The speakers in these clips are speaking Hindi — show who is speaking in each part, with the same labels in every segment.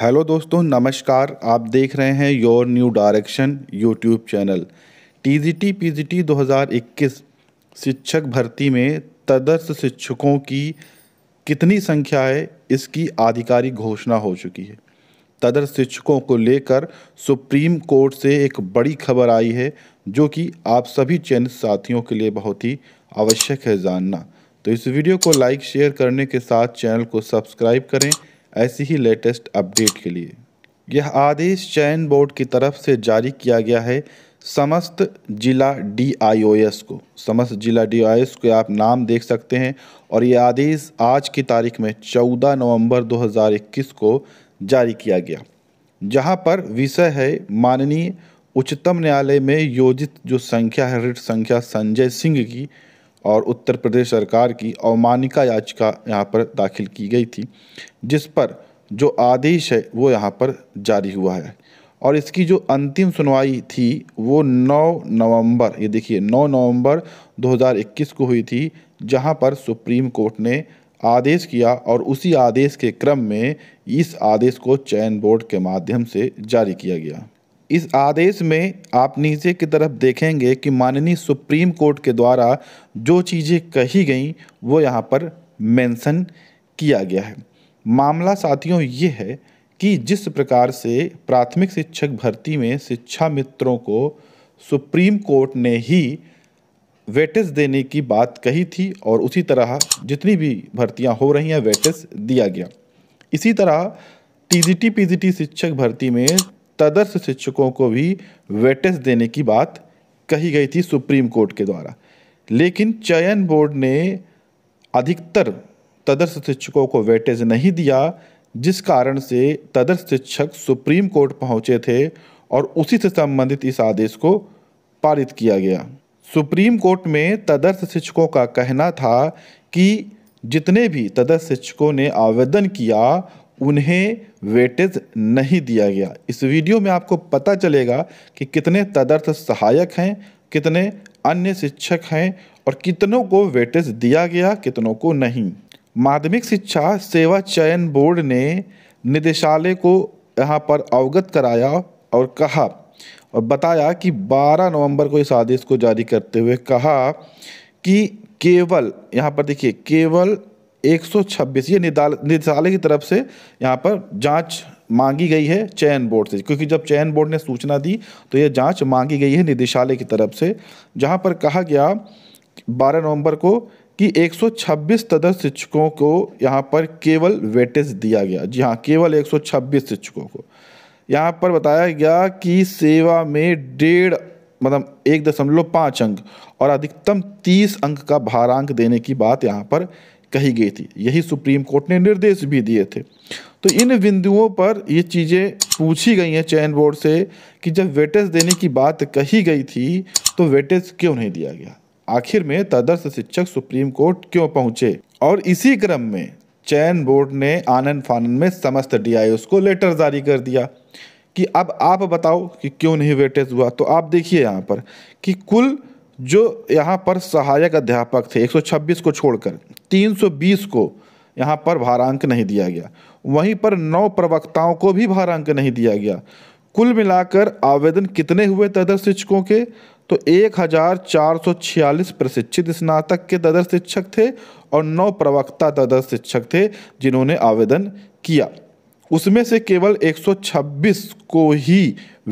Speaker 1: हेलो दोस्तों नमस्कार आप देख रहे हैं your new direction YouTube channel TGT PGT 2021 शिक्षक भर्ती में तदर्थ शिक्षकों की कितनी संख्या है इसकी आधिकारिक घोषणा हो चुकी है तदर्थ शिक्षकों को लेकर सुप्रीम कोर्ट से एक बड़ी खबर आई है जो कि आप सभी चयनित साथियों के लिए बहुत ही आवश्यक है जानना तो इस वीडियो को लाइक शेयर करने के साथ चैनल को सब्सक्राइब करें ऐसी ही लेटेस्ट अपडेट के लिए यह आदेश चयन बोर्ड की तरफ से जारी किया गया है समस्त जिला डीआईओएस को समस्त जिला डीआईओएस को आप नाम देख सकते हैं और यह आदेश आज की तारीख में 14 नवंबर 2021 को जारी किया गया जहां पर विषय है माननीय उच्चतम न्यायालय में योजित जो संख्या है ऋण संख्या संजय सिंह की और उत्तर प्रदेश सरकार की अवमानिका याचिका यहाँ पर दाखिल की गई थी जिस पर जो आदेश है वो यहाँ पर जारी हुआ है और इसकी जो अंतिम सुनवाई थी वो 9 नवंबर ये देखिए 9 नवंबर 2021 को हुई थी जहाँ पर सुप्रीम कोर्ट ने आदेश किया और उसी आदेश के क्रम में इस आदेश को चयन बोर्ड के माध्यम से जारी किया गया इस आदेश में आप नीचे की तरफ देखेंगे कि माननीय सुप्रीम कोर्ट के द्वारा जो चीज़ें कही गई वो यहाँ पर मेंशन किया गया है मामला साथियों ये है कि जिस प्रकार से प्राथमिक शिक्षक भर्ती में शिक्षा मित्रों को सुप्रीम कोर्ट ने ही वेटेज देने की बात कही थी और उसी तरह जितनी भी भर्तियां हो रही हैं वेटेज दिया गया इसी तरह टी जी शिक्षक भर्ती में तदर्थ शिक्षकों को भी वेटेज देने की बात कही गई थी सुप्रीम कोर्ट के द्वारा लेकिन चयन बोर्ड ने अधिकतर तदर्थ शिक्षकों को वेटेज नहीं दिया जिस कारण से तदर्थ शिक्षक सुप्रीम कोर्ट पहुंचे थे और उसी से संबंधित इस आदेश को पारित किया गया सुप्रीम कोर्ट में तदर्थ शिक्षकों का कहना था कि जितने भी तदर्थ शिक्षकों ने आवेदन किया उन्हें वेटेज नहीं दिया गया इस वीडियो में आपको पता चलेगा कि कितने तदर्थ सहायक हैं कितने अन्य शिक्षक हैं और कितनों को वेटेज दिया गया कितनों को नहीं माध्यमिक शिक्षा सेवा चयन बोर्ड ने निदेशालय को यहाँ पर अवगत कराया और कहा और बताया कि 12 नवंबर को इस आदेश को जारी करते हुए कहा कि केवल यहाँ पर देखिए केवल 126 ये निदेशालय की तरफ से यहाँ पर जांच मांगी गई है चयन बोर्ड से क्योंकि जब चयन बोर्ड ने सूचना दी तो यह जांच मांगी गई है निदेशालय की तरफ से जहां पर कहा गया 12 नवंबर को कि 126 तदस्थ शिक्षकों को यहाँ पर केवल वेटेज दिया गया जी हाँ केवल 126 शिक्षकों को यहाँ पर बताया गया कि सेवा में डेढ़ मतलब एक दशमलव पाँच अंक और अधिकतम तीस अंक का भारांक देने की बात यहाँ पर कही गई थी यही सुप्रीम कोर्ट ने निर्देश भी दिए थे तो इन बिंदुओं पर ये चीज़ें पूछी गई हैं चयन बोर्ड से कि जब वेटेज देने की बात कही गई थी तो वेटेज क्यों नहीं दिया गया आखिर में तदर्थ शिक्षक सुप्रीम कोर्ट क्यों पहुंचे और इसी क्रम में चयन बोर्ड ने आनंद फानंद में समस्त डी को लेटर जारी कर दिया कि अब आप बताओ कि क्यों नहीं वेटेज हुआ तो आप देखिए यहाँ पर कि कुल जो यहाँ पर सहायक अध्यापक थे 126 को छोड़कर 320 को यहाँ पर भारांक नहीं दिया गया वहीं पर नौ प्रवक्ताओं को भी भारांक नहीं दिया गया कुल मिलाकर आवेदन कितने हुए तदर शिक्षकों के तो 1446 प्रशिक्षित स्नातक के तदर शिक्षक थे और नौ प्रवक्ता तदर शिक्षक थे जिन्होंने आवेदन किया उसमें से केवल 126 को ही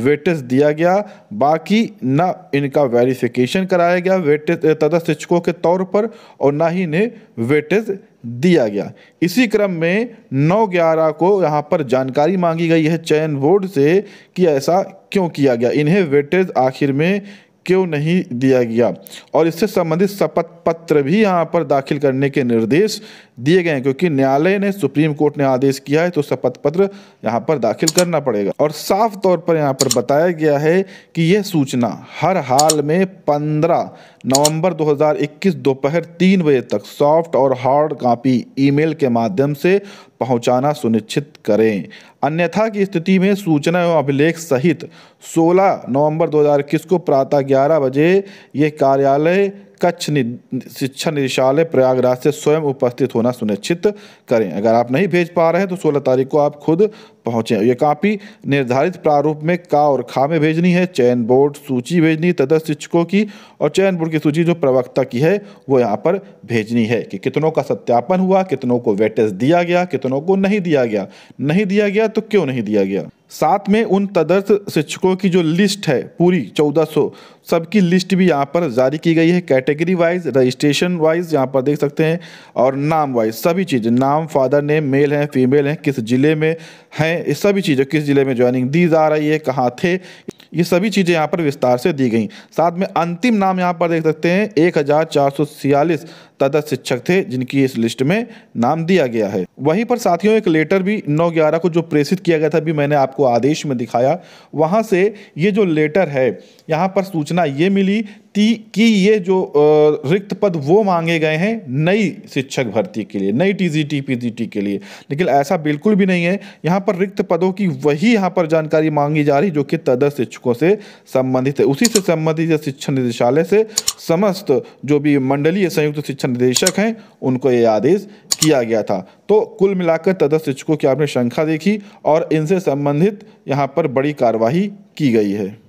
Speaker 1: वेटेज दिया गया बाकी ना इनका वेरिफिकेशन कराया गया वेटेज शिक्षकों के तौर पर और ना ही इन्हें वेटेज दिया गया इसी क्रम में नौ ग्यारह को यहाँ पर जानकारी मांगी गई है चयन बोर्ड से कि ऐसा क्यों किया गया इन्हें वेटेज आखिर में क्यों नहीं दिया गया और इससे संबंधित शपथ पत्र भी यहाँ पर दाखिल करने के निर्देश दिए गए हैं क्योंकि न्यायालय ने सुप्रीम कोर्ट ने आदेश किया है तो शपथ पत्र यहाँ पर दाखिल करना पड़ेगा और साफ तौर पर यहाँ पर बताया गया है कि यह सूचना हर हाल में पंद्रह नवंबर 2021 दोपहर तीन बजे तक सॉफ्ट और हार्ड कॉपी ईमेल के माध्यम से पहुंचाना सुनिश्चित करें अन्यथा की स्थिति में सूचना एवं अभिलेख सहित 16 नवंबर 2021 को प्रातः 11 बजे ये कार्यालय कच्छ शिक्षा निदेशालय प्रयागराज से स्वयं उपस्थित होना सुनिश्चित करें अगर आप नहीं भेज पा रहे हैं तो 16 तारीख को आप खुद पहुंचे ये कापी निर्धारित प्रारूप में का और खा में भेजनी है चयन बोर्ड सूची भेजनी है तदस्थ शिक्षकों की और चयन बोर्ड की सूची जो प्रवक्ता की है वो यहाँ पर भेजनी है कि कितनों का सत्यापन हुआ कितनों को वेटेज दिया गया कितनों को नहीं दिया गया नहीं दिया गया तो क्यों नहीं दिया गया साथ में उन तदर्थ शिक्षकों की जो लिस्ट है पूरी 1400 सबकी लिस्ट भी यहाँ पर जारी की गई है कैटेगरी वाइज रजिस्ट्रेशन वाइज यहाँ पर देख सकते हैं और नाम वाइज सभी चीज़ नाम फादर नेम मेल हैं फीमेल हैं किस ज़िले में हैं ये सभी चीज़ें किस ज़िले में ज्वाइनिंग दी जा रही है कहाँ थे ये सभी चीज़ें यहाँ पर विस्तार से दी गई साथ में अंतिम नाम यहाँ पर देख सकते हैं एक हज़ार चार सौ छियालीस तदर्थ शिक्षक थे जिनकी इस लिस्ट में नाम दिया गया है वहीं पर साथियों एक लेटर भी नौ ग्यारह को जो प्रेषित किया गया था भी मैंने आपको आदेश में दिखाया वहाँ से ये जो लेटर है यहाँ पर सूचना ये मिली ती कि ये जो रिक्त पद वो मांगे गए हैं नई शिक्षक भर्ती के लिए नई टीजीटी पीजीटी के लिए लेकिन ऐसा बिल्कुल भी नहीं है यहाँ पर रिक्त पदों की वही यहाँ पर जानकारी मांगी जा रही जो कि तदस्थ शिक्षकों से संबंधित है उसी से संबंधित शिक्षण निदेशालय से समस्त जो भी मंडलीय संयुक्त शिक्षण निदेशक हैं उनको ये आदेश किया गया था तो कुल मिलाकर तदस्थ शिक्षकों की आपने शंखा देखी और इनसे संबंधित यहाँ पर बड़ी कार्रवाई की गई है